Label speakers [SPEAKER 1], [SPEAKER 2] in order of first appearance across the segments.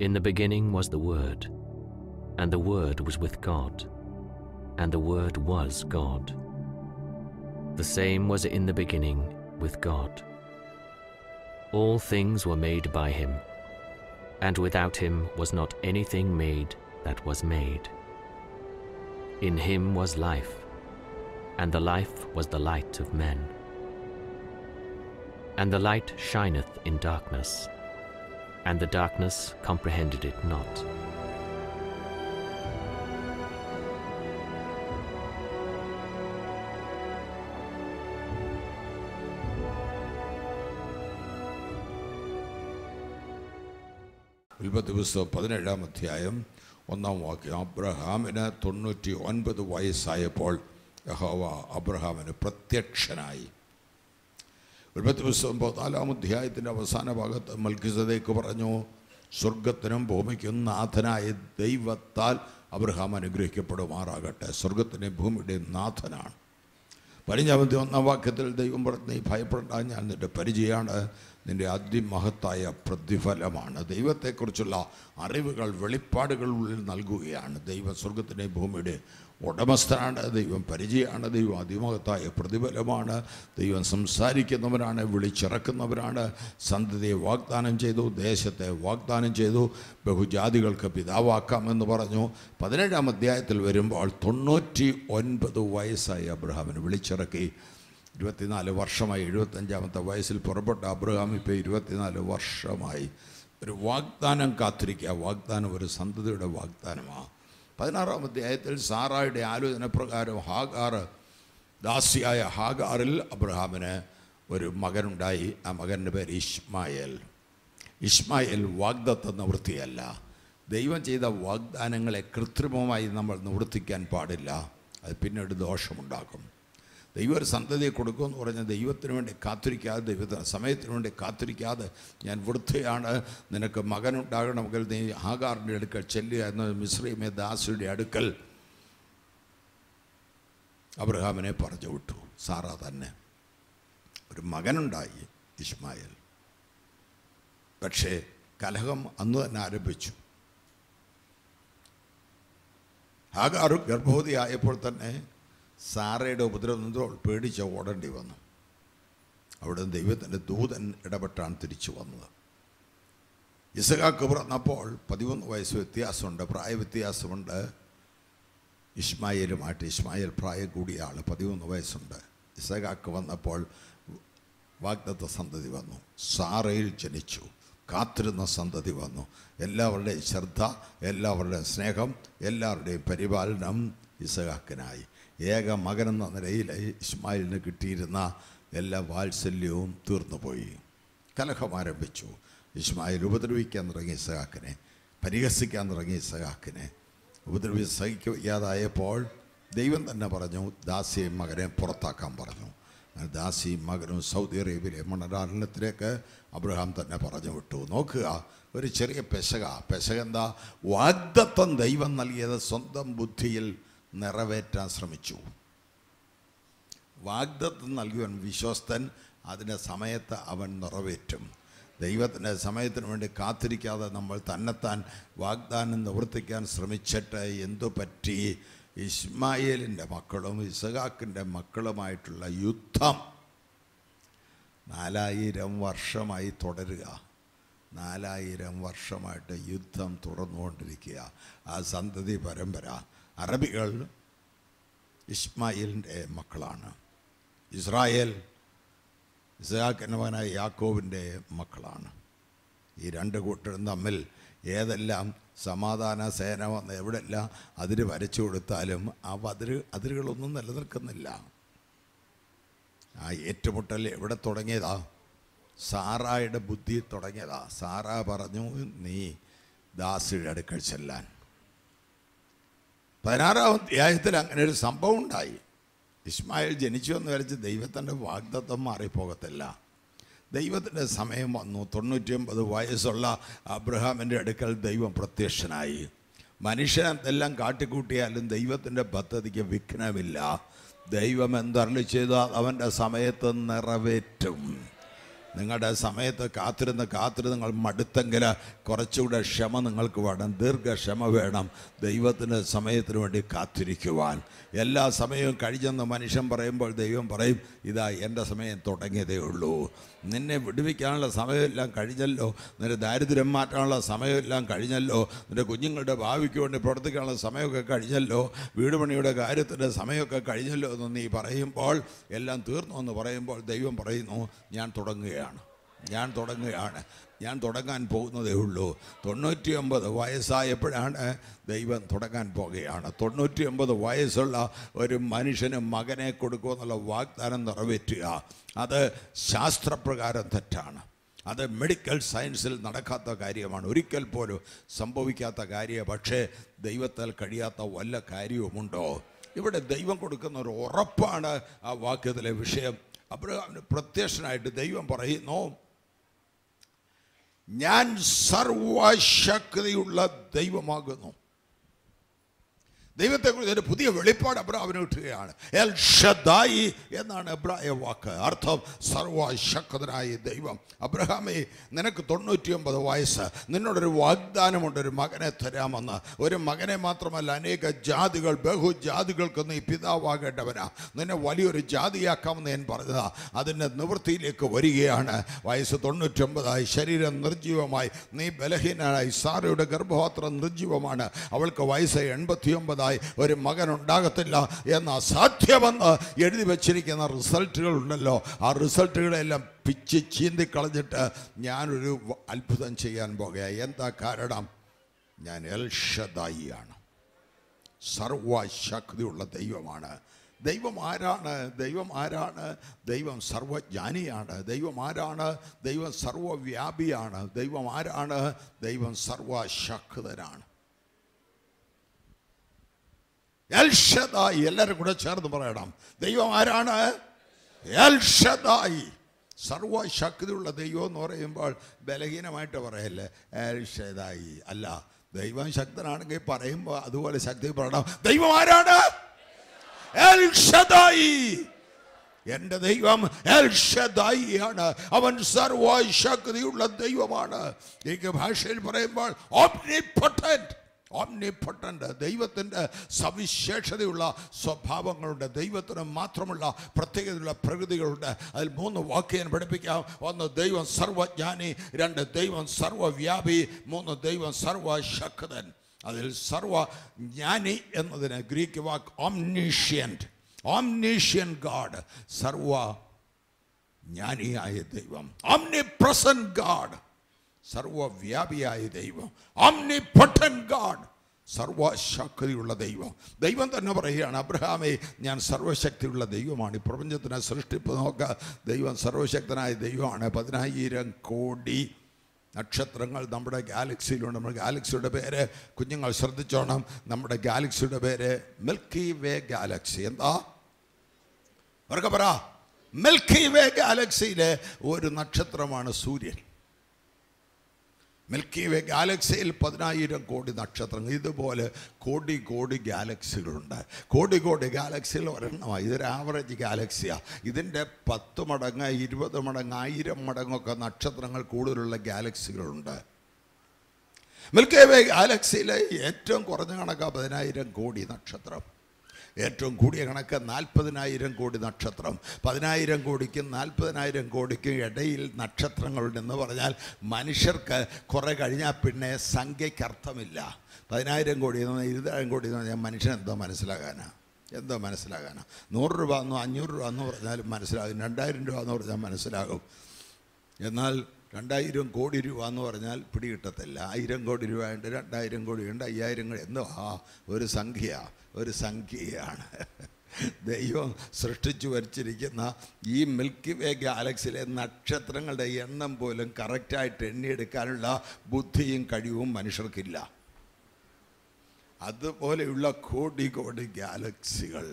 [SPEAKER 1] In the beginning was the Word, and the Word was with God, and the Word was God. The same was in the beginning with God. All things were made by him, and without him was not anything made that was made. In him was life, and the life was the light of men. And the light shineth in darkness, and the darkness comprehended it not. Ibadat itu pada negara mati ayam, orang wakil Abraham ini tuhnuti anbudu wajib saya pol, Yahawa Abraham ini pratyakshanai. ഒരുപത്തി പുസ്തകം പതിനാലാം അധ്യായത്തിൻ്റെ അവസാന ഭാഗത്ത് മൽക്കിസതേക്ക് പറഞ്ഞു സ്വർഗത്തിനും ഭൂമിക്കും നാഥനായ ദൈവത്താൽ Abraham അനുഗ്രഹിക്കപ്പെടുമാറാകട്ടെ സ്വർഗത്തിൻ്റെ ഭൂമിയുടെ നാഥനാണ് പതിനഞ്ചാമത്തെ ഒന്നാം വാക്യത്തിൽ ദൈവം പറഞ്ഞു നീ ഭയപ്പെടാൻ ഞാൻ നിൻ്റെ പരിചയമാണ് നിൻ്റെ അതിമഹത്തായ പ്രതിഫലമാണ് ദൈവത്തെക്കുറിച്ചുള്ള അറിവുകൾ വെളിപ്പാടുകൾ നൽകുകയാണ് ദൈവ സ്വർഗത്തിൻ്റെ ഭൂമിയുടെ ഉടമസ്ഥനാണ് ദൈവം പരിചയമാണ് ദൈവം അതിമഹത്തായ പ്രതിഫലമാണ് ദൈവം സംസാരിക്കുന്നവരാണ് വിളിച്ചിറക്കുന്നവരാണ് സന്തതിയെ വാഗ്ദാനം ചെയ്തു ദേശത്തെ വാഗ്ദാനം ചെയ്തു ബഹുജാതികൾക്ക് പിതാവാക്കാമെന്ന് പറഞ്ഞു പതിനേഴാം അധ്യായത്തിൽ വരുമ്പോൾ തൊണ്ണൂറ്റി ഒൻപത് വയസ്സായി അബ്രഹാമിന് വിളിച്ചിറക്കി ഇരുപത്തിനാല് വർഷമായി എഴുപത്തഞ്ചാമത്തെ വയസ്സിൽ പുറപ്പെട്ട അബ്രഹാം ഇപ്പോൾ ഇരുപത്തിനാല് വർഷമായി ഒരു വാഗ്ദാനം കാത്തിരിക്കുക വാഗ്ദാനം ഒരു സന്തതിയുടെ വാഗ്ദാനമാണ് പതിനാറാം അധ്യായത്തിൽ സാറായുടെ ആലോചന പ്രകാരം ഹാഗാർ ദാസിയായ ഹാഗാറിൽ അബ്രഹാമിന് ഒരു മകനുണ്ടായി ആ മകൻ്റെ പേര് ഇഷ്മായേൽ ഇഷ്മായേൽ വാഗ്ദത്ത നിവൃത്തിയല്ല ദൈവം ചെയ്ത വാഗ്ദാനങ്ങളെ കൃത്രിമമായി നമ്മൾ നിവർത്തിക്കാൻ പാടില്ല അത് പിന്നീട് ദോഷമുണ്ടാക്കും ദൈവം ഒരു സന്തതിയെ കൊടുക്കുമെന്ന് പറഞ്ഞ ദൈവത്തിന് വേണ്ടി കാത്തിരിക്കാതെ ദൈവത്തിന് സമയത്തിന് വേണ്ടി കാത്തിരിക്കാതെ ഞാൻ വൃദ്ധയാണ് നിനക്ക് മകനുണ്ടാകണമെങ്കിൽ നീ ആകാറിൻ്റെ അടുക്കൽ ചെല്ലുക എന്ന മിശ്രീമേ ദാസിയുടെ അടുക്കൽ അബ്രഹാമിനെ പറഞ്ഞു വിട്ടു സാറ തന്നെ ഒരു മകനുണ്ടായി ഇസ്മായിൽ പക്ഷേ കലഹം അന്ന് തന്നെ ആരംഭിച്ചു ഹാഗാർ ഗർഭവതിയായപ്പോൾ തന്നെ സാറയുടെ ഉപദ്രവത്തിൽ പേടിച്ച ഓടേണ്ടി വന്നു അവിടെ ദൈവത്തിൻ്റെ ദൂതൻ ഇടപെട്ടാണ് തിരിച്ചു വന്നത് ഇസഖാക്ക് പിറന്നപ്പോൾ പതിമൂന്ന് വയസ്സ് വ്യത്യാസമുണ്ട് പ്രായ വ്യത്യാസമുണ്ട് ഇസ്മായിലുമായിട്ട് ഇസ്മായിൽ പ്രായം കൂടിയ ആൾ പതിമൂന്ന് വയസ്സുണ്ട് ഇസഹാക്ക് വന്നപ്പോൾ വാഗ്ദത്ത സന്തതി വന്നു സാറയിൽ ജനിച്ചു കാത്തിരുന്ന സന്തതി വന്നു എല്ലാവരുടെയും ശ്രദ്ധ എല്ലാവരുടെയും സ്നേഹം എല്ലാവരുടെയും പരിപാലനം ഇസഹാക്കിനായി ഏക മകനെന്ന നിലയിൽ ഇസ്മായിലിന് കിട്ടിയിരുന്ന എല്ലാ വാത്സല്യവും തീർന്നുപോയി കലഹം ആരംഭിച്ചു ഇസ്മായിൽ ഉപദ്രവിക്കാൻ തുടങ്ങി സഹാക്കിനെ പരിഹസിക്കാൻ തുടങ്ങി സഹാക്കിനെ ഉപദ്രവി സഹിക്കാതായപ്പോൾ ദൈവം തന്നെ പറഞ്ഞു ദാസിയും മകനെ പുറത്താക്കാൻ പറഞ്ഞു ദാസിയും മകനും സൗദി അറേബ്യയിലെ മണരാരണത്തിലേക്ക് അബ്രഹാം തന്നെ പറഞ്ഞു വിട്ടു നോക്കുക ഒരു ചെറിയ പെശക പെശക എന്താ വാഗ്ദത്വം ദൈവം നൽകിയത് സ്വന്തം ബുദ്ധിയിൽ നിറവേറ്റാൻ ശ്രമിച്ചു വാഗ്ദത്തം നൽകിയവൻ വിശ്വസ്തൻ അതിൻ്റെ സമയത്ത് അവൻ നിറവേറ്റും ദൈവത്തിൻ്റെ സമയത്തിന് വേണ്ടി കാത്തിരിക്കാതെ നമ്മൾ തന്നെത്താൻ വാഗ്ദാനം നിവർത്തിക്കാൻ ശ്രമിച്ചിട്ട് എന്തു പറ്റി ഇസ്മായേലിൻ്റെ മക്കളും ഇസഖാക്കിൻ്റെ മക്കളുമായിട്ടുള്ള യുദ്ധം നാലായിരം വർഷമായി തുടരുക നാലായിരം വർഷമായിട്ട് യുദ്ധം തുടർന്നുകൊണ്ടിരിക്കുക ആ സന്തതി പരമ്പര അറബികൾ ഇസ്മായിലിൻ്റെ മക്കളാണ് ഇസ്രായേൽ എന്നവനായ യാക്കോവിൻ്റെ മക്കളാണ് ഈ രണ്ട് കൂട്ടരും തമ്മിൽ ഏതെല്ലാം സമാധാന സേന വന്ന് എവിടെല്ലാം അതിര് വരച്ചു കൊടുത്താലും ആ അതിര് അതിരുകളൊന്നും നിലനിൽക്കുന്നില്ല ആ ഏറ്റുമുട്ടൽ എവിടെ തുടങ്ങിയതാ സാറായുടെ ബുദ്ധി തുടങ്ങിയതാ സാറ പറഞ്ഞു നീ ദാസിയുടെ അടുക്കൽ ചെല്ലാൻ പതിനാറാം അധ്യായത്തിൽ അങ്ങനെ ഒരു സംഭവം ഉണ്ടായി ഇസ്മായിൽ ജനിച്ചു എന്ന് വരച്ച് ദൈവത്തിൻ്റെ വാഗ്ദത്വം മാറിപ്പോകത്തില്ല ദൈവത്തിൻ്റെ സമയം വന്നു തൊണ്ണൂറ്റിയൊമ്പത് വയസ്സുള്ള അബ്രഹാമിൻ്റെ അടുക്കൽ ദൈവം പ്രത്യക്ഷനായി മനുഷ്യനെല്ലാം കാട്ടിക്കൂട്ടിയാലും ദൈവത്തിൻ്റെ പദ്ധതിക്ക് വിഘ്നമില്ല ദൈവം എന്തരളി ചെയ്താൽ അവൻ്റെ സമയത്ത് നിറവേറ്റും നിങ്ങളുടെ സമയത്ത് കാത്തിരുന്ന് കാത്തിരുന്ന് നിങ്ങൾ മടുത്തെങ്കിൽ കുറച്ചുകൂടെ ക്ഷമ നിങ്ങൾക്ക് വേണം ദീർഘക്ഷമ വേണം ദൈവത്തിൻ്റെ സമയത്തിന് വേണ്ടി കാത്തിരിക്കുവാൻ എല്ലാ സമയവും കഴിഞ്ഞെന്ന് മനുഷ്യൻ പറയുമ്പോൾ ദൈവം പറയും ഇതാ എൻ്റെ സമയം തുടങ്ങിയതേ ഉള്ളൂ നിന്നെ വിടുവിക്കാനുള്ള സമയമെല്ലാം കഴിഞ്ഞല്ലോ നിന്റെ ദാരിദ്ര്യം മാറ്റാനുള്ള സമയമെല്ലാം കഴിഞ്ഞല്ലോ നിന്റെ കുഞ്ഞുങ്ങളുടെ ഭാവിക്ക് വേണ്ടി പ്രവർത്തിക്കാനുള്ള സമയമൊക്കെ കഴിഞ്ഞല്ലോ വീട് പണിയുടെ കാര്യത്തിൻ്റെ സമയമൊക്കെ കഴിഞ്ഞല്ലോ എന്ന് നീ പറയുമ്പോൾ എല്ലാം തീർന്നു എന്ന് പറയുമ്പോൾ ദൈവം പറയുന്നു ഞാൻ തുടങ്ങുക തുടങ്ങുകയാണ് ഞാൻ തുടങ്ങുകയാണ് ഞാൻ തുടങ്ങാൻ പോകുന്നതേ ഉള്ളൂ തൊണ്ണൂറ്റി ഒമ്പത് വയസ്സായപ്പോഴാണ് ദൈവം തുടങ്ങാൻ പോകുകയാണ് തൊണ്ണൂറ്റി ഒമ്പത് വയസ്സുള്ള ഒരു മനുഷ്യന് മകനെ കൊടുക്കുക എന്നുള്ള വാഗ്ദാനം നിറവേറ്റുക അത് ശാസ്ത്രപ്രകാരം തെറ്റാണ് അത് മെഡിക്കൽ സയൻസിൽ നടക്കാത്ത കാര്യമാണ് ഒരിക്കൽ പോലും സംഭവിക്കാത്ത കാര്യം പക്ഷേ ദൈവത്താൽ കഴിയാത്ത വല്ല കാര്യവുമുണ്ടോ ഇവിടെ ദൈവം കൊടുക്കുന്ന ഒരു ഉറപ്പാണ് ആ വാക്യത്തിലെ വിഷയം അപ്പോൾ പ്രത്യക്ഷനായിട്ട് ദൈവം പറയുന്നു ഞാൻ സർവശക്തിയുള്ള ദൈവമാകുന്നു ദൈവത്തെക്കുറിച്ച് ഒരു പുതിയ വെളിപ്പാട് അബ്രഹാം കിട്ടുകയാണ് എൽ ഷദായി എന്നാണ് എബ്രായ വാക്ക് അർത്ഥം സർവശക്തനായ ദൈവം അബ്രഹാമേ നിനക്ക് തൊണ്ണൂറ്റി ഒമ്പത് വയസ്സ് നിന്നോടൊരു വാഗ്ദാനമുണ്ട് ഒരു മകനെ തരാമെന്ന് ഒരു മകനെ മാത്രമല്ല അനേക ജാതികൾ ബഹുജാതികൾക്ക് നീ പിതാവാകേണ്ടവനാ നിന്നെ വലിയൊരു ജാതിയാക്കാമെന്ന് ഞാൻ പറഞ്ഞതാ അതിൻ്റെ നിവൃത്തിയിലേക്ക് വരികയാണ് വയസ്സ് തൊണ്ണൂറ്റൊമ്പതായി ശരീരം നിർജീവമായി നീ ബലഹീനായി സാറയുടെ ഗർഭപാത്രം നിർജീവമാണ് അവൾക്ക് വയസ്സ് എൺപത്തിയൊമ്പതായി മകനായി ഒരു മകൻ ഉണ്ടാകത്തില്ല എന്ന് അസാധ്യമെന്ന് എഴുതി വച്ചിരിക്കുന്ന ഉണ്ടല്ലോ ആ റിസൾട്ടുകളെല്ലാം പിച്ച് ചീന്തി കളഞ്ഞിട്ട് ഞാനൊരു അത്ഭുതം ചെയ്യാൻ പോകുക എന്താ കാരണം ഞാൻ എൽഷദായിയാണ് സർവശക്തിയുള്ള ദൈവമാണ് ദൈവം ആരാണ് ദൈവം ആരാണ് ദൈവം സർവജ്ഞാനിയാണ് ദൈവം ആരാണ് ദൈവം സർവവ്യാപിയാണ് ദൈവം ആരാണ് ദൈവം സർവശക്തനാണ് എൽ എല്ലാവരും കൂടെ ചേർന്ന് പറയണം ദൈവം ആരാണ് എൽ സർവശക്തിയുള്ള ദൈവം എന്ന് പറയുമ്പോൾ ബലഹീനമായിട്ട് പറയല്ലേ എൽ അല്ല ദൈവം ശക്തനാണെങ്കിൽ പറയുമ്പോൾ അതുപോലെ ശക്തി പറയണം ദൈവം ആരാണ് എൽ എൻ്റെ ദൈവം എൽ അവൻ സർവശക്തിയുള്ള ദൈവമാണ് എനിക്ക് ഭാഷയിൽ പറയുമ്പോൾ ഓപ്നി ഓംനിപ്പൊട്ടൻ്റ് ദൈവത്തിൻ്റെ സവിശേഷതയുള്ള സ്വഭാവങ്ങളുണ്ട് ദൈവത്തിന് മാത്രമുള്ള പ്രത്യേകതയുള്ള പ്രകൃതികളുണ്ട് അതിൽ മൂന്ന് വാക്ക് ഞാൻ പഠിപ്പിക്കാം ഒന്ന് ദൈവം സർവജ്ഞാനി രണ്ട് ദൈവം സർവവ്യാപി മൂന്ന് ദൈവം സർവശക്തൻ അതിൽ സർവജ്ഞാനി എന്നതിന് ഗ്രീക്ക് വാക്ക് ഓംനീഷ്യൻ്റ് ഓംനീഷ്യൻ ഗാഡ് സർവ ജ്ഞാനിയായ ദൈവം ഓംനി പ്രസൻറ്റ് ഗാഡ് സർവവ്യാപിയായ ദൈവം അംനി പൊട്ടൻ ഗാഡ് സർവശക്തിയുള്ള ദൈവം ദൈവം തന്നെ പറയുകയാണ് അബ്രഹാമേ ഞാൻ സർവശക്തിയുള്ള ദൈവമാണ് ഈ പ്രപഞ്ചത്തിനെ സൃഷ്ടിപ്പ് നോക്കുക ദൈവം സർവശക്തനായ ദൈവമാണ് പതിനായിരം കോടി നക്ഷത്രങ്ങൾ നമ്മുടെ ഗാലക്സിയിലുണ്ട് നമ്മുടെ ഗാലക്സിയുടെ പേര് കുഞ്ഞുങ്ങൾ ശ്രദ്ധിച്ചോണം നമ്മുടെ ഗാലക്സിയുടെ പേര് മിൽക്കി വേ ഗാലക്സി എന്താ അവർക്ക് പറ മിൽക്കി വേ ഗാലക്സിയിലെ ഒരു നക്ഷത്രമാണ് സൂര്യൻ മിൽക്കി വേ ഗാലക്സിയിൽ പതിനായിരം കോടി നക്ഷത്രങ്ങൾ ഇതുപോലെ കോടി കോടി ഗാലക്സികളുണ്ട് കോടി കോടി ഗാലക്സിയിൽ ഒരെണ്ണമാണ് ഇതൊരു ആവറേജ് ഗാലക്സിയാണ് ഇതിൻ്റെ പത്ത് മടങ്ങ് ഇരുപത് മടങ്ങ് ആയിരം മടങ്ങൊക്കെ നക്ഷത്രങ്ങൾ കൂടുതലുള്ള ഗാലക്സികളുണ്ട് മിൽക്കി വേ ഗാലക്സിയിലെ ഏറ്റവും കുറഞ്ഞ കണക്കാണ് പതിനായിരം കോടി നക്ഷത്രം ഏറ്റവും കൂടിയ കണക്ക് നാൽപ്പതിനായിരം കോടി നക്ഷത്രം പതിനായിരം കോടിക്കും നാൽപ്പതിനായിരം കോടിക്കും ഇടയിൽ നക്ഷത്രങ്ങളുണ്ടെന്ന് പറഞ്ഞാൽ മനുഷ്യർക്ക് കുറേ കഴിഞ്ഞാൽ പിന്നെ സംഖ്യയ്ക്ക് അർത്ഥമില്ല പതിനായിരം കോടി എന്ന് പറഞ്ഞാൽ ഇരുപതായിരം കോടി എന്ന് പറഞ്ഞാൽ മനുഷ്യൻ എന്തോ മനസ്സിലാകാനാണ് എന്തോ മനസ്സിലാകാനാണ് നൂറ് രൂപ എന്നോ അഞ്ഞൂറ് രൂപ എന്ന് പറഞ്ഞാലും മനസ്സിലാകും രണ്ടായിരം രൂപ എന്ന് പറഞ്ഞാൽ മനസ്സിലാകും എന്നാൽ രണ്ടായിരം കോടി രൂപ എന്ന് പറഞ്ഞാൽ പിടികിട്ടത്തില്ല ആയിരം കോടി രൂപയുണ്ട് രണ്ടായിരം കോടിയുണ്ട് അയ്യായിരം കോടി എന്തോ ആ ഒരു സംഖ്യ ഒരു സംഖ്യയാണ് ദൈവം സൃഷ്ടിച്ചു വരച്ചിരിക്കുന്ന ഈ മിൽക്കി വേ ഗാലക്സിലെ നക്ഷത്രങ്ങളുടെ എണ്ണം പോലും കറക്റ്റായിട്ട് എണ്ണിയെടുക്കാനുള്ള ബുദ്ധിയും കഴിവും മനുഷ്യർക്കില്ല അതുപോലെയുള്ള കോടി കോടി ഗാലക്സികൾ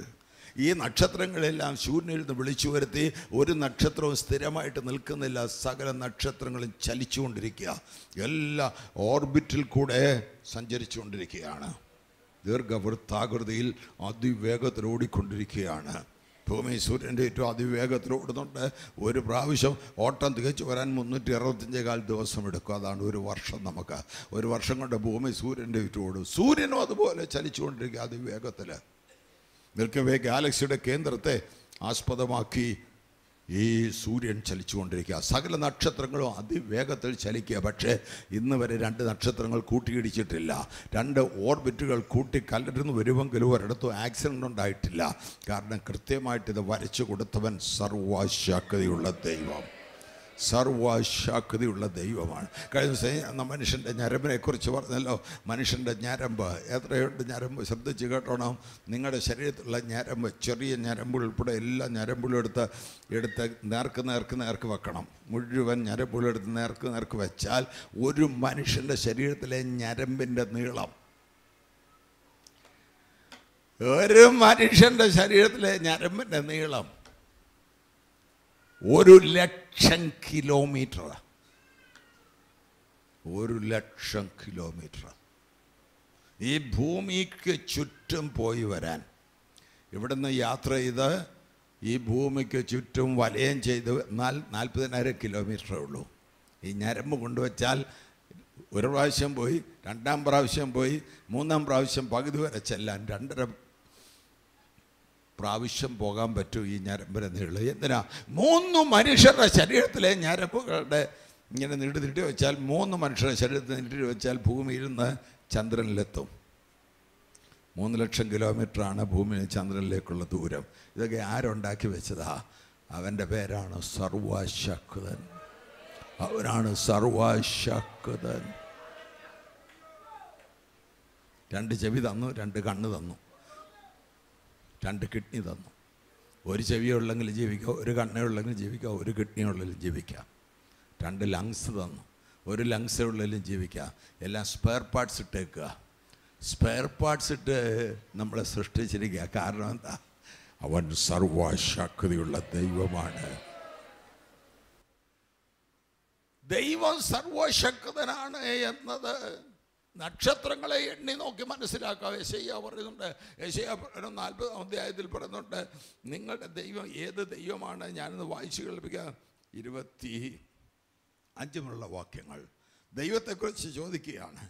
[SPEAKER 1] ഈ നക്ഷത്രങ്ങളെല്ലാം ശൂന്യയിൽ നിന്ന് വിളിച്ചു വരുത്തി ഒരു നക്ഷത്രവും സ്ഥിരമായിട്ട് നിൽക്കുന്നില്ല സകല നക്ഷത്രങ്ങളും ചലിച്ചുകൊണ്ടിരിക്കുക എല്ലാ ഓർബിറ്റിൽ കൂടെ സഞ്ചരിച്ചുകൊണ്ടിരിക്കുകയാണ് ദീർഘവൃത്താകൃതിയിൽ അതിവേഗത്തിൽ ഓടിക്കൊണ്ടിരിക്കുകയാണ് ഭൂമി സൂര്യൻ്റെ ഏറ്റവും അതിവേഗത്തിൽ ഓടുന്നുണ്ട് ഒരു പ്രാവശ്യം ഓട്ടം തികച്ചു വരാൻ മുന്നൂറ്റി അറുപത്തഞ്ച് കാൽ ദിവസം എടുക്കും അതാണ് ഒരു വർഷം നമുക്ക് ഒരു വർഷം കൊണ്ട് ഭൂമി സൂര്യൻ്റെ ഏറ്റവും ഓടും സൂര്യനും അതുപോലെ ചലിച്ചുകൊണ്ടിരിക്കുക അതിവേഗത്തിൽ മിൽക്കി വേ ഗാലക്സിയുടെ കേന്ദ്രത്തെ ആസ്പദമാക്കി ഈ സൂര്യൻ ചലിച്ചുകൊണ്ടിരിക്കുക സകല നക്ഷത്രങ്ങളും അതിവേഗത്തിൽ ചലിക്കുക പക്ഷേ ഇന്ന് വരെ രണ്ട് നക്ഷത്രങ്ങൾ കൂട്ടിയിടിച്ചിട്ടില്ല രണ്ട് ഓർബിറ്റുകൾ കൂട്ടി കല്ലിരുന്ന് വരുമെങ്കിലും ഒരിടത്തും ആക്സിഡൻ്റ് ഉണ്ടായിട്ടില്ല കാരണം കൃത്യമായിട്ട് ഇത് വരച്ചു കൊടുത്തവൻ സർവശക്തിയുള്ള ദൈവം സർവശക്തിയുള്ള ദൈവമാണ് കഴിഞ്ഞ ദിവസം മനുഷ്യൻ്റെ ഞരമ്പിനെക്കുറിച്ച് പറഞ്ഞല്ലോ മനുഷ്യൻ്റെ ഞരമ്പ് എത്രയുണ്ട് ഞരമ്പ് ശ്രദ്ധിച്ച് കേട്ടോണം നിങ്ങളുടെ ശരീരത്തിലുള്ള ഞരമ്പ് ചെറിയ ഞരമ്പ് ഉൾപ്പെടെ എല്ലാ ഞരമ്പുകളും എടുത്ത് എടുത്ത് നേർക്ക് നേർക്ക് നേർക്ക് വെക്കണം മുഴുവൻ ഞരമ്പുകൾ എടുത്ത് നേർക്ക് നേർക്ക് വെച്ചാൽ ഒരു മനുഷ്യൻ്റെ ശരീരത്തിലെ ഞരമ്പിൻ്റെ നീളം ഒരു മനുഷ്യൻ്റെ ശരീരത്തിലെ ഞരമ്പിൻ്റെ നീളം ഒരു ലക്ഷം കിലോമീറ്റർ ഒരു ലക്ഷം കിലോമീറ്റർ ഈ ഭൂമിക്ക് ചുറ്റും പോയി വരാൻ ഇവിടുന്ന് യാത്ര ചെയ്ത് ഈ ഭൂമിക്ക് ചുറ്റും വലയം ചെയ്ത് എന്നാൽ നാൽപ്പതിനായിരം കിലോമീറ്ററേ ഉള്ളൂ ഈ ഞരമ്പ് കൊണ്ടുവച്ചാൽ ഒരു പ്രാവശ്യം പോയി രണ്ടാം പ്രാവശ്യം പോയി മൂന്നാം പ്രാവശ്യം പകുതി വരെ ചെല്ലാൻ രണ്ടര പ്രാവശ്യം പോകാൻ പറ്റൂ ഈ ഞരമ്പനെന്നുള്ളത് എന്തിനാ മൂന്ന് മനുഷ്യരുടെ ശരീരത്തിലെ ഞരമ്പുകളുടെ ഇങ്ങനെ നീട്ടി നീട്ടി വെച്ചാൽ മൂന്ന് മനുഷ്യരുടെ ശരീരത്തിൽ നീട്ടി വെച്ചാൽ ഭൂമിയിൽ നിന്ന് ചന്ദ്രനിലെത്തും മൂന്ന് ലക്ഷം കിലോമീറ്ററാണ് ഭൂമി ചന്ദ്രനിലേക്കുള്ള ദൂരം ഇതൊക്കെ ആരുണ്ടാക്കി വെച്ചതാ അവൻ്റെ പേരാണ് സർവശക്തൻ അവനാണ് സർവശക്തൻ രണ്ട് ചെവി തന്നു രണ്ട് കണ്ണ് തന്നു രണ്ട് കിഡ്നി തന്നു ഒരു ചെവിയുള്ളെങ്കിൽ ജീവിക്കാം ഒരു കണ്ണയുള്ളെങ്കിൽ ജീവിക്കാം ഒരു കിഡ്നിയുള്ളെങ്കിലും ജീവിക്കാം രണ്ട് ലങ്സ് തന്നു ഒരു ലങ്സേ ഉള്ളിലും ജീവിക്കാം എല്ലാം സ്പെയർ പാർട്സ് ഇട്ടേക്കുക സ്പെയർ പാർട്സ് ഇട്ട് നമ്മളെ സൃഷ്ടിച്ചിരിക്കുക കാരണം എന്താ അവൻ സർവശക്തിയുള്ള ദൈവമാണ് ദൈവം സർവശക്തനാണ് എന്നത് നക്ഷത്രങ്ങളെ എണ്ണി നോക്കി മനസ്സിലാക്കാം യശയ്യ പറയുന്നുണ്ട് യശയ്യ നാൽപ്പതാം അധ്യായത്തിൽ പറയുന്നുണ്ട് നിങ്ങളുടെ ദൈവം ഏത് ദൈവമാണ് ഞാനിന്ന് വായിച്ചു കേൾപ്പിക്കുക ഇരുപത്തി അഞ്ചുമുള്ള വാക്യങ്ങൾ ദൈവത്തെക്കുറിച്ച് ചോദിക്കുകയാണ്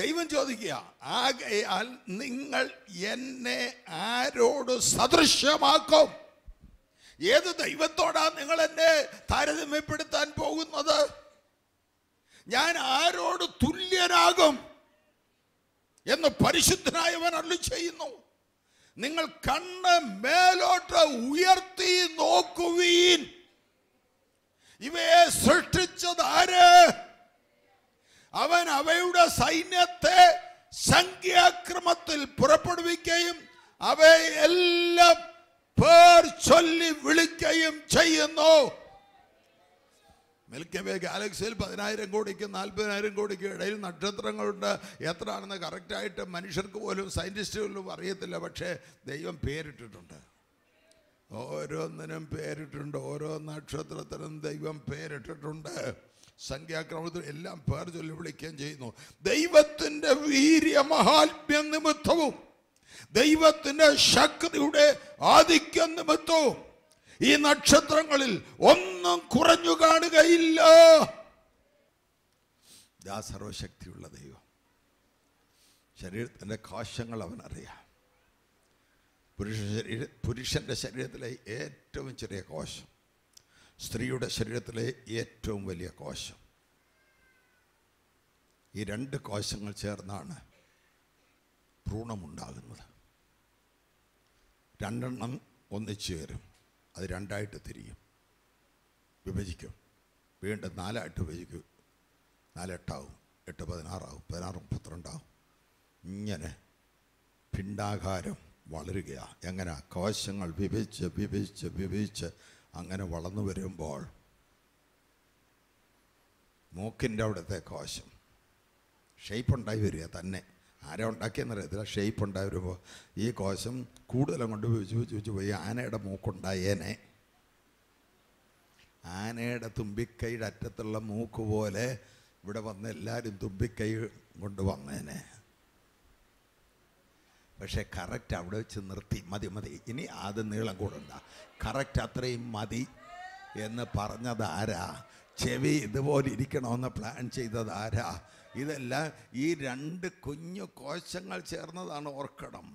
[SPEAKER 1] ദൈവം ചോദിക്കുക ആകയാൽ നിങ്ങൾ എന്നെ ആരോട് സദൃശ്യമാക്കും ഏത് ദൈവത്തോടാണ് നിങ്ങൾ എന്നെ താരതമ്യപ്പെടുത്താൻ പോകുന്നത് ഞാൻ ആരോട് തുല്യനാകും എന്ന് പരിശുദ്ധനായവൻ അള്ളി ചെയ്യുന്നു നിങ്ങൾ കണ്ണ് മേലോട്ട് ഉയർത്തി നോക്കുവീൻ ഇവയെ സൃഷ്ടിച്ചത് ആര് അവൻ അവയുടെ സൈന്യത്തെ സംഖ്യാക്രമത്തിൽ പുറപ്പെടുവിക്കുകയും അവയെ എല്ലാം പേർ ചൊല്ലി വിളിക്കുകയും ചെയ്യുന്നു മെൽക്കവേ ഗാലക്സിയിൽ പതിനായിരം കോടിക്ക് നാൽപ്പതിനായിരം കോടിക്ക് ഇടയിൽ നക്ഷത്രങ്ങളുണ്ട് എത്രയാണെന്ന് കറക്റ്റായിട്ട് മനുഷ്യർക്ക് പോലും സയൻറ്റിസ്റ്റുകളിലും അറിയത്തില്ല പക്ഷേ ദൈവം പേരിട്ടിട്ടുണ്ട് ഓരോന്നിനും പേരിട്ടുണ്ട് ഓരോ നക്ഷത്രത്തിനും ദൈവം പേരിട്ടിട്ടുണ്ട് സംഖ്യാക്രമത്തിൽ എല്ലാം പേർ ചൊല്ലി വിളിക്കുകയും ചെയ്യുന്നു ദൈവത്തിൻ്റെ മഹാത്മ്യ നിമിത്തവും ദൈവത്തിൻ്റെ ശക്തിയുടെ ആധിക്യ നിമിത്തവും ഈ നക്ഷത്രങ്ങളിൽ ഒന്നും കുറഞ്ഞു കാണുകയില്ല സർവശക്തിയുള്ള ദൈവം ശരീരത്തിൻ്റെ കാശങ്ങൾ അവൻ പുരുഷ ശരീര പുരുഷൻ്റെ ശരീരത്തിലെ ഏറ്റവും ചെറിയ കോശം സ്ത്രീയുടെ ശരീരത്തിലെ ഏറ്റവും വലിയ കോശം ഈ രണ്ട് കോശങ്ങൾ ചേർന്നാണ് ഭ്രൂണമുണ്ടാകുന്നത് രണ്ടെണ്ണം ഒന്നിച്ചു വരും അത് രണ്ടായിട്ട് തിരിയും വിഭജിക്കും വീണ്ടും നാലായിട്ട് വിഭജിക്കും നാലെട്ടാവും എട്ട് പതിനാറാവും പതിനാറ് മുപ്പത്തിരണ്ടാവും ഇങ്ങനെ പിണ്ടാകാരം വളരുകയാണ് എങ്ങനെ കോശങ്ങൾ വിഭജിച്ച് വിഭജിച്ച് വിഭജിച്ച് അങ്ങനെ വളർന്നു വരുമ്പോൾ മൂക്കിൻ്റെ അവിടുത്തെ കോശം ഷേപ്പ് ഉണ്ടായി വരിക തന്നെ ആരാ ഉണ്ടാക്കിയെന്നറിയത്തില്ല ഷേപ്പ് ഉണ്ടായി വരുമ്പോൾ ഈ കോശം കൂടുതലും കൊണ്ട് വെച്ച് വെച്ച് വെച്ച് പോയി ആനയുടെ മൂക്കുണ്ടായേനെ ആനയുടെ തുമ്പിക്കൈയുടെ അറ്റത്തുള്ള മൂക്ക് പോലെ ഇവിടെ വന്ന് എല്ലാവരും തുമ്പിക്കൈ കൊണ്ട് വന്നേനെ പക്ഷേ കറക്റ്റ് അവിടെ വെച്ച് നിർത്തി മതി മതി ഇനി അത് നീളം കൂടണ്ട കറക്റ്റ് അത്രയും മതി എന്ന് പറഞ്ഞതാരാ ചെവി ഇതുപോലെ ഇരിക്കണമെന്ന് പ്ലാൻ ചെയ്തതാരാ ഇതെല്ലാം ഈ രണ്ട് കുഞ്ഞു കോശങ്ങൾ ചേർന്നതാണ് ഓർക്കണം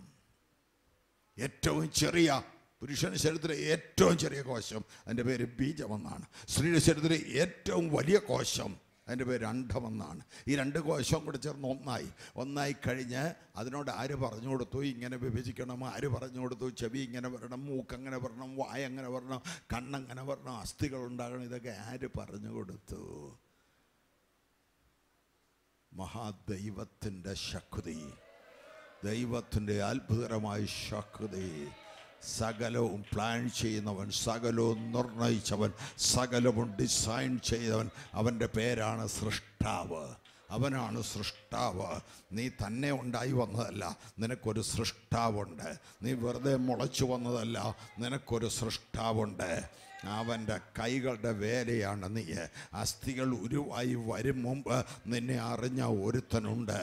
[SPEAKER 1] ഏറ്റവും ചെറിയ പുരുഷന്റെ ശരീരത്തിലെ ഏറ്റവും ചെറിയ കോശം അതിൻ്റെ പേര് ബീജമെന്നാണ് സ്ത്രീയുടെ ശരീരത്തിലെ ഏറ്റവും വലിയ കോശം അതിൻ്റെ പേര് അണ്ഡമെന്നാണ് ഈ രണ്ട് കോശവും കൂടെ ചേർന്ന് ഒന്നായി ഒന്നായി കഴിഞ്ഞ് അതിനോട് ആര് പറഞ്ഞു കൊടുത്തു ഇങ്ങനെ വിഭജിക്കണം ആര് പറഞ്ഞു കൊടുത്തു ചെവി ഇങ്ങനെ വരണം മൂക്കങ്ങനെ വരണം വായ അങ്ങനെ വരണം കണ്ണങ്ങനെ വരണം അസ്ഥികൾ ഉണ്ടാകണം ഇതൊക്കെ ആര് പറഞ്ഞു കൊടുത്തു മഹാദൈവത്തിൻ്റെ ശക്തി ദൈവത്തിൻ്റെ അത്ഭുതകരമായ ശക്തി സകലവും പ്ലാൻ ചെയ്യുന്നവൻ സകലവും നിർണയിച്ചവൻ സകലവും ഡിസൈൻ ചെയ്തവൻ അവൻ്റെ പേരാണ് സൃഷ്ടാവ് അവനാണ് സൃഷ്ടാവ് നീ തന്നെ ഉണ്ടായി വന്നതല്ല നിനക്കൊരു സൃഷ്ടാവുണ്ട് നീ വെറുതെ മുളച്ചു വന്നതല്ല നിനക്കൊരു സൃഷ്ടാവുണ്ട് അവൻ്റെ കൈകളുടെ വേലയാണ് നീ അസ്ഥികൾ ഉരുവായി വരും മുമ്പ് നിന്നെ അറിഞ്ഞ ഒരുത്തനുണ്ട്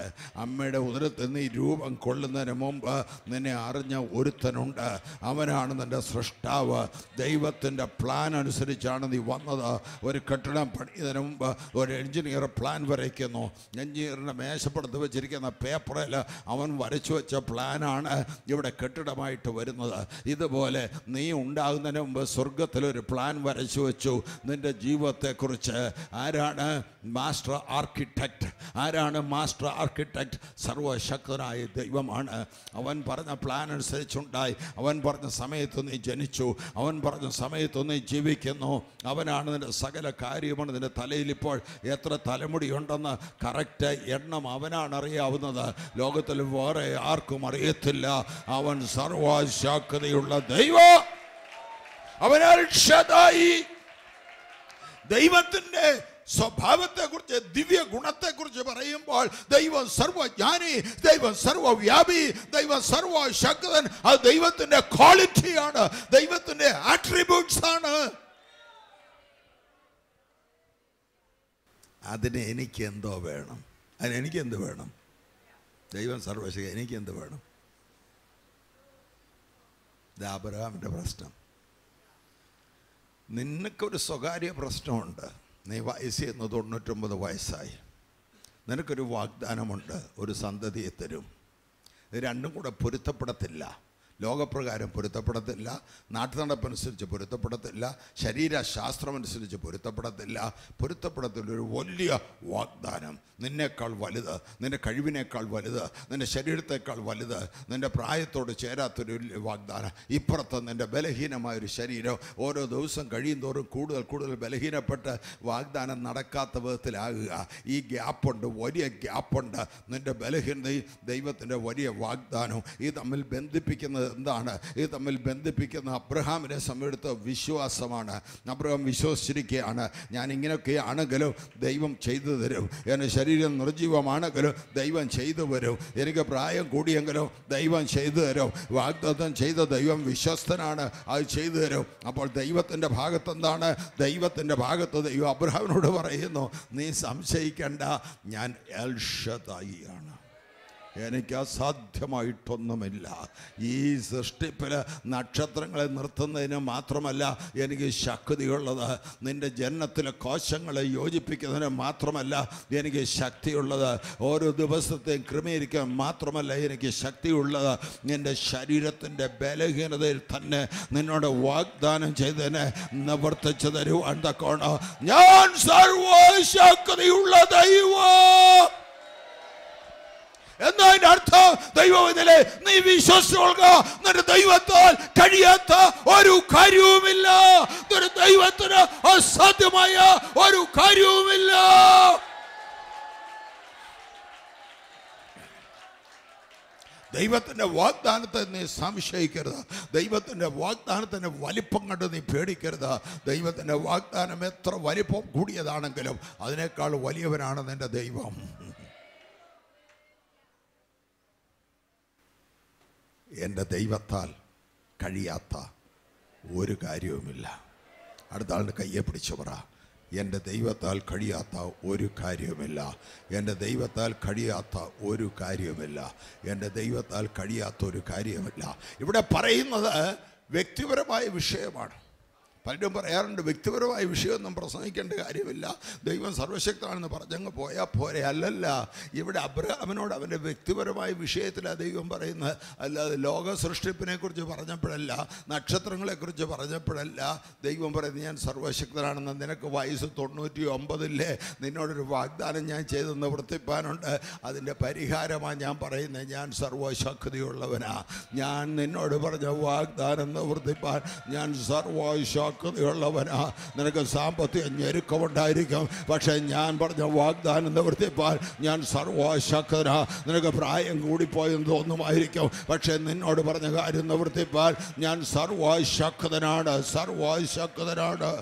[SPEAKER 1] അമ്മയുടെ ഉദരത്തിൽ നീ രൂപം കൊള്ളുന്നതിന് മുമ്പ് നിന്നെ അറിഞ്ഞ ഒരുത്തനുണ്ട് അവനാണ് നിൻ്റെ സൃഷ്ടാവ് ദൈവത്തിൻ്റെ പ്ലാൻ അനുസരിച്ചാണ് നീ വന്നത് ഒരു കെട്ടിടം പണിയതിന് മുമ്പ് ഒരു എഞ്ചിനീയർ പ്ലാൻ വരയ്ക്കുന്നു എഞ്ചിനീയറിൻ്റെ മേശപ്പെടുത്ത് വെച്ചിരിക്കുന്ന പേപ്പറിൽ അവൻ വരച്ചു വെച്ച പ്ലാനാണ് ഇവിടെ കെട്ടിടമായിട്ട് വരുന്നത് ഇതുപോലെ നീ ഉണ്ടാകുന്നതിന് മുമ്പ് സ്വർഗത്തിലൊരു പ്ലാൻ വരച്ചു വെച്ചു നിൻ്റെ ജീവിതത്തെക്കുറിച്ച് ആരാണ് മാസ്റ്റർ ആർക്കിടെക്റ്റ് ആരാണ് മാസ്റ്റർ ആർക്കിടെക്റ്റ് സർവശക്തനായ ദൈവമാണ് അവൻ പറഞ്ഞ പ്ലാൻ അനുസരിച്ചുണ്ടായി അവൻ പറഞ്ഞ സമയത്ത് നീ ജനിച്ചു അവൻ പറഞ്ഞ സമയത്ത് നീ ജീവിക്കുന്നു അവനാണ് നിൻ്റെ സകല കാര്യമാണ് നിൻ്റെ തലയിൽ ഇപ്പോൾ എത്ര തലമുടിയുണ്ടെന്ന് കറക്റ്റ് എണ്ണം അവനാണ് അറിയാവുന്നത് ലോകത്തിൽ വേറെ ആർക്കും അറിയത്തില്ല അവൻ സർവശാക്തയുള്ള ദൈവം അവനൽ ദൈവത്തിന്റെ സ്വഭാവത്തെ കുറിച്ച് ദിവ്യ ഗുണത്തെ കുറിച്ച് പറയുമ്പോൾ ദൈവം സർവജ്ഞാനി ദൈവം സർവവ്യാപി ദൈവം സർവശക്തൻ അത് ക്വാളിറ്റി ക്വാളിറ്റിയാണ് ദൈവത്തിന്റെ ആട്രിബ്യൂട്ട്സ് ആണ് അതിന് എനിക്ക് എന്തോ വേണം അതിന് എനിക്ക് എന്ത് വേണം ദൈവം സർവശക്തി എനിക്ക് എന്ത് വേണം ഇത് അബ്രഹാമിൻ്റെ പ്രശ്നം നിനക്കൊരു സ്വകാര്യ പ്രശ്നമുണ്ട് നീ വയസ്സ് ചെയ്യുന്ന തൊണ്ണൂറ്റൊമ്പത് വയസ്സായി നിനക്കൊരു വാഗ്ദാനമുണ്ട് ഒരു സന്തതിയെ തരും ഇത് രണ്ടും കൂടെ പൊരുത്തപ്പെടത്തില്ല ലോകപ്രകാരം പൊരുത്തപ്പെടത്തില്ല നാട്ടുനടപ്പനുസരിച്ച് പൊരുത്തപ്പെടത്തില്ല ശരീരശാസ്ത്രമനുസരിച്ച് പൊരുത്തപ്പെടത്തില്ല പൊരുത്തപ്പെടത്തില്ല ഒരു വലിയ വാഗ്ദാനം നിന്നേക്കാൾ വലുത് നിൻ്റെ കഴിവിനേക്കാൾ വലുത് നിൻ്റെ ശരീരത്തേക്കാൾ വലുത് നിൻ്റെ പ്രായത്തോട് ചേരാത്തൊരു വാഗ്ദാനം ഇപ്പുറത്ത് നിൻ്റെ ബലഹീനമായൊരു ശരീരം ഓരോ ദിവസം കഴിയുന്തോറും കൂടുതൽ കൂടുതൽ ബലഹീനപ്പെട്ട് വാഗ്ദാനം നടക്കാത്ത വിധത്തിലാകുക ഈ ഗ്യാപ്പുണ്ട് വലിയ ഗ്യാപ്പുണ്ട് നിൻ്റെ ബലഹീനതയും ദൈവത്തിൻ്റെ വലിയ വാഗ്ദാനവും ഈ തമ്മിൽ ബന്ധിപ്പിക്കുന്നത് എന്താണ് ഇത് തമ്മിൽ ബന്ധിപ്പിക്കുന്ന അബ്രഹാമിനെ സംബന്ധിച്ച വിശ്വാസമാണ് അബ്രഹാം വിശ്വസിച്ചിരിക്കുകയാണ് ഞാൻ ഇങ്ങനെയൊക്കെയാണെങ്കിലും ദൈവം ചെയ്തു തരും എൻ്റെ ശരീരം നിർജീവമാണെങ്കിലും ദൈവം ചെയ്തു വരും എനിക്ക് പ്രായം കൂടിയെങ്കിലും ദൈവം ചെയ്തു തരും വാഗ്ദത്തം ചെയ്ത ദൈവം വിശ്വസ്തനാണ് അത് ചെയ്തു തരും അപ്പോൾ ദൈവത്തിൻ്റെ ഭാഗത്ത് എന്താണ് ദൈവത്തിൻ്റെ ഭാഗത്ത് ദൈവം അബ്രഹാമിനോട് പറയുന്നു നീ സംശയിക്കേണ്ട ഞാൻ എൽഷതായിയാണ് എനിക്ക് അസാധ്യമായിട്ടൊന്നുമില്ല ഈ സൃഷ്ടിപ്പിൽ നക്ഷത്രങ്ങളെ നിർത്തുന്നതിന് മാത്രമല്ല എനിക്ക് ശക്തിയുള്ളത് നിൻ്റെ ജന്മത്തിലെ കോശങ്ങളെ യോജിപ്പിക്കുന്നതിന് മാത്രമല്ല എനിക്ക് ശക്തിയുള്ളത് ഓരോ ദിവസത്തെയും ക്രമീകരിക്കാൻ മാത്രമല്ല എനിക്ക് ശക്തിയുള്ളത് നിൻ്റെ ശരീരത്തിൻ്റെ ബലഹീനതയിൽ തന്നെ നിന്നോട് വാഗ്ദാനം ചെയ്തതിനെ നിവർത്തിച്ചു തരുവാൻ തക്കോണോ ഞാൻ സർവശക്തിയുള്ള ദൈവം എന്നതിന്റെ അർത്ഥം ദൈവവനിലെ നീ വിശ്വസിക്കുക എന്നിട്ട് ദൈവത്താൽ കഴിയാത്ത ഒരു കാര്യവുമില്ല ഒരു ദൈവത്തിന് അസാധ്യമായ ഒരു കാര്യവുമില്ല ദൈവത്തിൻ്റെ വാഗ്ദാനത്തെ നീ സംശയിക്കരുത് ദൈവത്തിൻ്റെ വാഗ്ദാനത്തിൻ്റെ വലിപ്പം കണ്ട് നീ പേടിക്കരുത് ദൈവത്തിൻ്റെ വാഗ്ദാനം എത്ര വലിപ്പം കൂടിയതാണെങ്കിലും അതിനേക്കാൾ വലിയവനാണ് നിൻ്റെ ദൈവം എൻ്റെ ദൈവത്താൽ കഴിയാത്ത ഒരു കാര്യവുമില്ല അടുത്ത ആളുടെ കയ്യെ പിടിച്ചു പറ എൻ്റെ ദൈവത്താൽ കഴിയാത്ത ഒരു കാര്യവുമില്ല എൻ്റെ ദൈവത്താൽ കഴിയാത്ത ഒരു കാര്യവുമില്ല എൻ്റെ ദൈവത്താൽ കഴിയാത്ത ഒരു കാര്യവുമില്ല ഇവിടെ പറയുന്നത് വ്യക്തിപരമായ വിഷയമാണ് പലരും പറയാറുണ്ട് വ്യക്തിപരമായ വിഷയമൊന്നും പ്രസംഗിക്കേണ്ട കാര്യമില്ല ദൈവം സർവശക്തമാണെന്ന് പറഞ്ഞങ്ങ് പോയാൽ പോരെ അല്ലല്ല ഇവിടെ അബ്രഹാമിനോട് അവൻ്റെ വ്യക്തിപരമായ വിഷയത്തിൽ ദൈവം പറയുന്നത് അല്ലാതെ ലോക സൃഷ്ടിപ്പിനെക്കുറിച്ച് പറഞ്ഞപ്പോഴല്ല നക്ഷത്രങ്ങളെക്കുറിച്ച് പറഞ്ഞപ്പോഴല്ല ദൈവം പറയുന്നത് ഞാൻ സർവശക്തനാണെന്ന് നിനക്ക് വയസ്സ് തൊണ്ണൂറ്റി ഒമ്പതില്ലേ നിന്നോടൊരു വാഗ്ദാനം ഞാൻ ചെയ്ത് നിവർത്തിപ്പാനുണ്ട് അതിൻ്റെ പരിഹാരമാണ് ഞാൻ പറയുന്നത് ഞാൻ സർവശക്തിയുള്ളവനാ ഞാൻ നിന്നോട് പറഞ്ഞ വാഗ്ദാനം നിവർത്തിപ്പാൻ ഞാൻ സർവശക്തി സാധ്യതയുള്ളവനാ നിനക്ക് സാമ്പത്തിക ഞെരുക്കമുണ്ടായിരിക്കും പക്ഷേ ഞാൻ പറഞ്ഞ വാഗ്ദാനം നിവർത്തിപ്പാൻ ഞാൻ സർവശക്തനാ നിനക്ക് പ്രായം കൂടിപ്പോയെന്ന് തോന്നുമായിരിക്കും പക്ഷേ നിന്നോട് പറഞ്ഞ കാര്യം നിവർത്തിപ്പാൻ ഞാൻ സർവശക്തനാണ് സർവശക്തനാണ്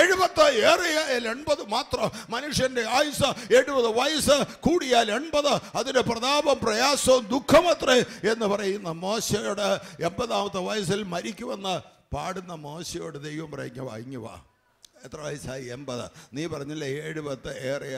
[SPEAKER 1] എഴുപത്ത് ഏറിയാൽ എൺപത് മാത്രം മനുഷ്യൻ്റെ ആയുസ് എഴുപത് വയസ്സ് കൂടിയാൽ എൺപത് അതിൻ്റെ പ്രതാപം പ്രയാസവും ദുഃഖമത്രേ എന്ന് പറയുന്ന മോശയുടെ എൺപതാമത്തെ വയസ്സിൽ മരിക്കുമെന്ന് പാടുന്ന മോശയോട് ദൈവം പറയുക ഇങ്ങ് വാ എത്ര വയസ്സായി എൺപത് നീ പറഞ്ഞില്ലേ ഏഴ് പത്ത്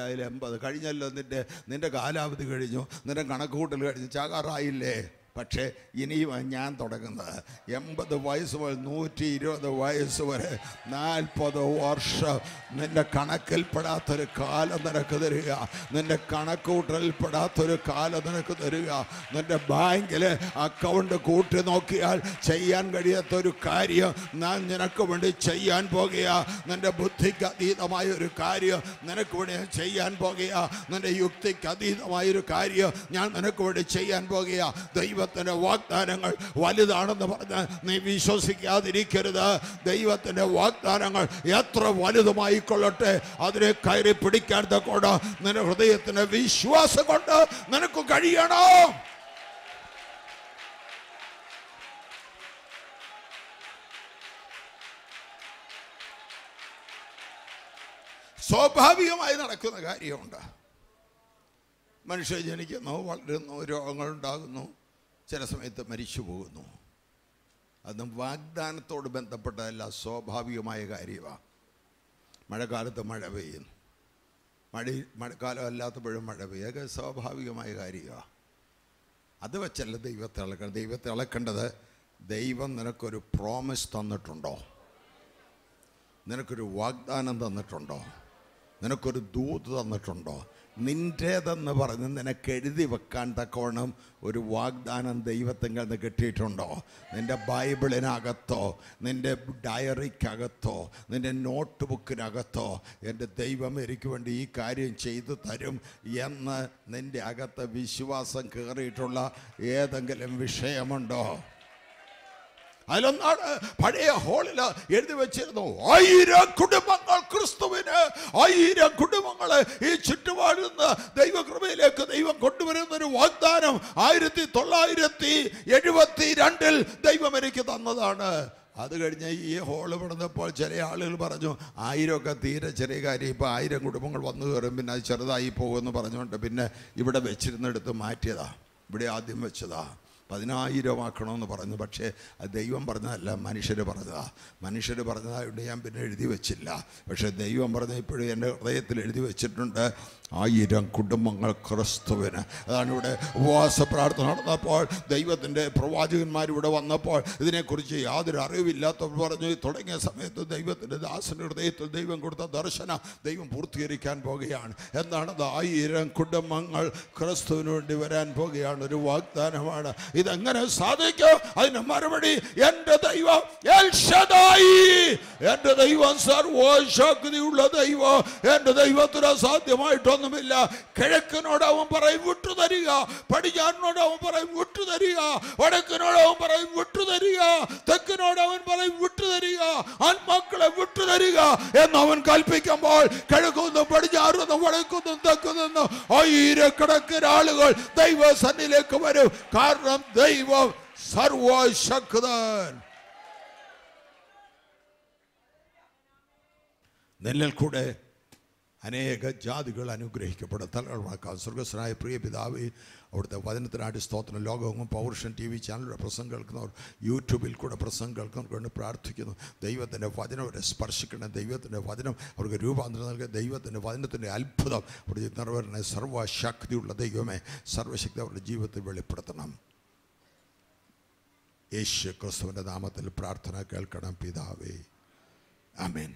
[SPEAKER 1] ആയാലും എൺപത് കഴിഞ്ഞല്ലോ നിൻ്റെ നിൻ്റെ കാലാവധി കഴിഞ്ഞു നിൻ്റെ കണക്കുകൂട്ടൽ കഴിഞ്ഞു ചാകാറായില്ലേ പക്ഷേ ഇനിയും ഞാൻ തുടങ്ങുന്നത് എൺപത് വയസ്സ് മുതൽ നൂറ്റി ഇരുപത് വയസ്സ് വരെ നാൽപ്പത് വർഷം നിന്റെ കണക്കിൽപ്പെടാത്തൊരു കാലം നിനക്ക് തരിക നിന്റെ കണക്കൂട്ടലിൽപ്പെടാത്തൊരു കാലം നിനക്ക് തരിക നിന്റെ ബാങ്കിൽ അക്കൗണ്ട് കൂട്ടി നോക്കിയാൽ ചെയ്യാൻ കഴിയാത്ത ഒരു കാര്യം ഞാൻ നിനക്ക് വേണ്ടി ചെയ്യാൻ പോകുക നിന്റെ ബുദ്ധിക്ക് അതീതമായ ഒരു കാര്യം നിനക്ക് വേണ്ടി ചെയ്യാൻ പോകുക നിന്റെ യുക്തിക്ക് അതീതമായൊരു കാര്യം ഞാൻ നിനക്ക് വേണ്ടി ചെയ്യാൻ പോകുക ദൈവം ദൈവത്തിൻ്റെ വാഗ്ദാനങ്ങൾ വലുതാണെന്ന് പറഞ്ഞാൽ നീ വിശ്വസിക്കാതിരിക്കരുത് ദൈവത്തിൻ്റെ വാഗ്ദാനങ്ങൾ എത്ര വലുതുമായിക്കൊള്ളട്ടെ അതിനെ കയറി പിടിക്കാത്ത കൂട നിന്റെ ഹൃദയത്തിന് വിശ്വാസം കൊണ്ട് നിനക്ക് കഴിയണോ സ്വാഭാവികമായി നടക്കുന്ന കാര്യമുണ്ട് മനുഷ്യ ജനിക്കുന്നു വളരുന്നു ഉണ്ടാകുന്നു ചില സമയത്ത് മരിച്ചു പോകുന്നു അതും വാഗ്ദാനത്തോട് ബന്ധപ്പെട്ടതല്ല സ്വാഭാവികമായ കാര്യമാണ് മഴക്കാലത്ത് മഴ പെയ്യുന്നു മഴ മഴക്കാലം അല്ലാത്തപ്പോഴും മഴ പെയ്യൊക്കെ സ്വാഭാവികമായ കാര്യമാണ് അത് വെച്ചല്ല ദൈവത്തെ അളക്കണം ദൈവത്തെ അളക്കേണ്ടത് ദൈവം നിനക്കൊരു പ്രോമിസ് തന്നിട്ടുണ്ടോ നിനക്കൊരു വാഗ്ദാനം തന്നിട്ടുണ്ടോ നിനക്കൊരു ദൂത് തന്നിട്ടുണ്ടോ നിൻ്റേതെന്ന് പറഞ്ഞ് നിനക്ക് എഴുതി വെക്കാൻ തക്കോണം ഒരു വാഗ്ദാനം ദൈവത്തെങ്കിൽ നിന്ന് കിട്ടിയിട്ടുണ്ടോ നിൻ്റെ ബൈബിളിനകത്തോ നിൻ്റെ ഡയറിക്കകത്തോ നിൻ്റെ നോട്ട് ബുക്കിനകത്തോ എൻ്റെ ദൈവം എനിക്ക് വേണ്ടി ഈ കാര്യം ചെയ്തു തരും എന്ന് നിൻ്റെ അകത്ത് വിശ്വാസം കയറിയിട്ടുള്ള ഏതെങ്കിലും വിഷയമുണ്ടോ അതിലൊന്നാണ് പഴയ ഹോളിൽ എഴുതി വെച്ചിരുന്നു ആയിരം കുടുംബങ്ങൾ ക്രിസ്തുവിന് ആയിരം കുടുംബങ്ങൾ ഈ ചുറ്റുപാടിൽ നിന്ന് ദൈവകൃപയിലേക്ക് ദൈവം കൊണ്ടുവരുന്ന ഒരു വാഗ്ദാനം ആയിരത്തി തൊള്ളായിരത്തി എഴുപത്തി രണ്ടിൽ ദൈവം എനിക്ക് തന്നതാണ് അത് കഴിഞ്ഞ് ഈ ഹോള് പണിതപ്പോൾ ചില ആളുകൾ പറഞ്ഞു ആയിരമൊക്കെ തീരെ ചെറിയ കാര്യം ഇപ്പോൾ ആയിരം കുടുംബങ്ങൾ വന്നു കയറും പിന്നെ അത് ചെറുതായി പോകുമെന്ന് പറഞ്ഞുകൊണ്ട് പിന്നെ ഇവിടെ വെച്ചിരുന്നെടുത്ത് മാറ്റിയതാ ഇവിടെ ആദ്യം വെച്ചതാ പതിനായിരമാക്കണമെന്ന് പറഞ്ഞു പക്ഷേ ദൈവം പറഞ്ഞതല്ല മനുഷ്യർ പറഞ്ഞതാ മനുഷ്യർ പറഞ്ഞതായതുകൊണ്ട് ഞാൻ പിന്നെ എഴുതി വെച്ചില്ല പക്ഷേ ദൈവം പറഞ്ഞ ഇപ്പോഴും എൻ്റെ ഹൃദയത്തിൽ എഴുതി വെച്ചിട്ടുണ്ട് ആയിരം കുടുംബങ്ങൾ ക്രിസ്തുവിന് അതാണ് ഇവിടെ ഉപവാസ പ്രാർത്ഥന നടന്നപ്പോൾ ദൈവത്തിൻ്റെ ഇവിടെ വന്നപ്പോൾ ഇതിനെക്കുറിച്ച് യാതൊരു അറിവില്ലാത്തവർ പറഞ്ഞു തുടങ്ങിയ സമയത്ത് ദൈവത്തിൻ്റെ ദാസൻ്റെ ഹൃദയത്തിൽ ദൈവം കൊടുത്ത ദർശനം ദൈവം പൂർത്തീകരിക്കാൻ പോകുകയാണ് എന്താണത് ആയിരം കുടുംബങ്ങൾ ക്രിസ്തുവിന് വേണ്ടി വരാൻ പോകുകയാണ് ഒരു വാഗ്ദാനമാണ് ഇതെങ്ങനെ സാധിക്കും അതിന് മറുപടി എൻ്റെ ദൈവം എൻ്റെ ദൈവം സർവോശക്തിയുള്ള ദൈവം എൻ്റെ ദൈവത്തിന് അസാധ്യമായിട്ടോ ഒന്നുമില്ല കിഴക്കിനോട് അവൻ പറയും വിട്ടു തരിക അവൻ പറയും വിട്ടു തരിക അവൻ പറയും വിട്ടു തരിക അവൻ പറയും വിട്ടു തരിക ആത്മാക്കളെ വിട്ടു തരിക എന്ന് അവൻ കൽപ്പിക്കുമ്പോൾ കിഴക്കുന്നു പടിഞ്ഞാറുന്നു വടക്കുന്നു തെക്കുന്നു ആയിരക്കണക്കിന് ആളുകൾ ദൈവ സന്നിലേക്ക് വരും കാരണം ദൈവം സർവശക്തൻ നെല്ലിൽ കൂടെ അനേക ജാതികൾ അനുഗ്രഹിക്കപ്പെടും തലകളാക്കാം സ്വർഗസ്വനായ പ്രിയ പിതാവ് അവിടുത്തെ വചനത്തിനാടി സ്തോത്രം ലോകവും പൗരുഷൻ ടി വി ചാനലിലൂടെ പ്രസംഗം കേൾക്കുന്നവർ യൂട്യൂബിൽ കൂടെ പ്രസംഗം കേൾക്കുന്നവർക്ക് വേണ്ടി പ്രാർത്ഥിക്കുന്നു ദൈവത്തിൻ്റെ വചനം അവരെ സ്പർശിക്കണം ദൈവത്തിൻ്റെ വചനം അവർക്ക് രൂപാന്തരം നൽകുക ദൈവത്തിൻ്റെ വചനത്തിൻ്റെ അത്ഭുതം അവിടെ നിറവേറിനെ സർവശക്തിയുള്ള ദൈവമേ സർവശക്തി അവരുടെ ജീവിതത്തിൽ വെളിപ്പെടുത്തണം യേശു ക്രിസ്തുവിൻ്റെ നാമത്തിൽ പ്രാർത്ഥന കേൾക്കണം പിതാവേ അമേൻ